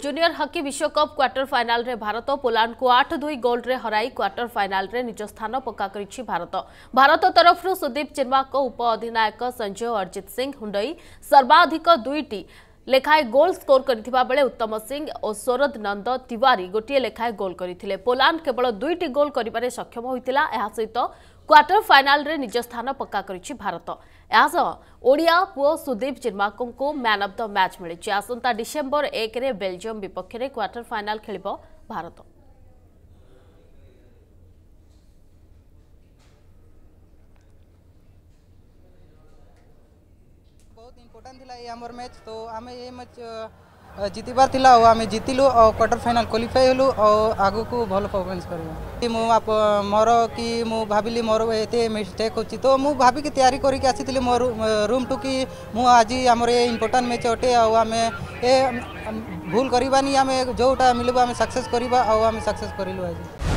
junior hockey विश्वकप quarter final रे भारत पोलांड को आठ दुई गोल रे हराई क्वार्टर फाइनाल रे निज स्थान पक्का करिछि भारत भारत तरफ रु सुदीप चिन्मा को उप अधिनायक संजय अर्जित सिंह हुंडई सर्वाधिक दुईटी লেখায় গোল স্কোর করা বেড়ে উত্তম সিং ও সৌরদ নন্দ তিওয়ারি গোটিয়ে লেখায় গোল করে পোলাণ্ড কেবল দুইটি গোল করবার সক্ষম হয়েছিল এসহিত କ୍ୱାର୍ଟର ଫାଇନାଲରେ ନିଜ ସ୍ଥାନ ପକ୍କା କରିଛି ଭାରତ ଏହାସହ ଓଡ଼ିଆ ପୁଅ ସୁଦୀପ ଚିର୍ମାକୋଙ୍କୁ ମ୍ୟାନ୍ ଅଫ୍ ଦ ମ୍ୟାଚ୍ ମିଳିଛି ଆସନ୍ତା ଡିସେମ୍ବର ଏକରେ ବେଲଜିୟମ ବିପକ୍ଷରେ କ୍ୱାର୍ଟର ଫାଇନାଲ ଖେଳିବ ଭାରତ बहुत था थी आम मैच तो आम ये मैच जितबार था आम जीतलु और क्वार्टर फाइनाल क्वाफाई हलु और आगू को भल परफरमेंस कर मोर कि भाविली मोर ये मिस्टेक हो तो मुझे भाविक तैयारी करके आसी मो रूम टू कि आज आम ये इम्पोर्टां मैच अटे आम ए भूल करवानी आम जोटा मिलू आम सक्से करवा आम सक्से करूँ आज